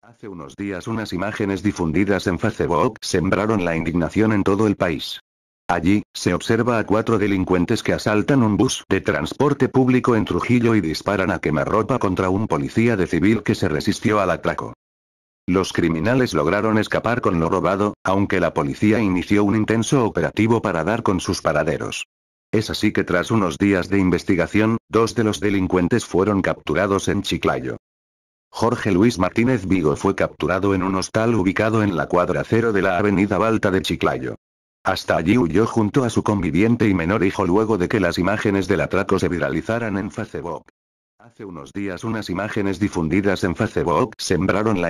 Hace unos días unas imágenes difundidas en Facebook sembraron la indignación en todo el país. Allí, se observa a cuatro delincuentes que asaltan un bus de transporte público en Trujillo y disparan a quemarropa contra un policía de civil que se resistió al atraco. Los criminales lograron escapar con lo robado, aunque la policía inició un intenso operativo para dar con sus paraderos. Es así que tras unos días de investigación, dos de los delincuentes fueron capturados en Chiclayo. Jorge Luis Martínez Vigo fue capturado en un hostal ubicado en la cuadra cero de la avenida Balta de Chiclayo. Hasta allí huyó junto a su conviviente y menor hijo luego de que las imágenes del atraco se viralizaran en Facebook. Hace unos días unas imágenes difundidas en Facebook sembraron la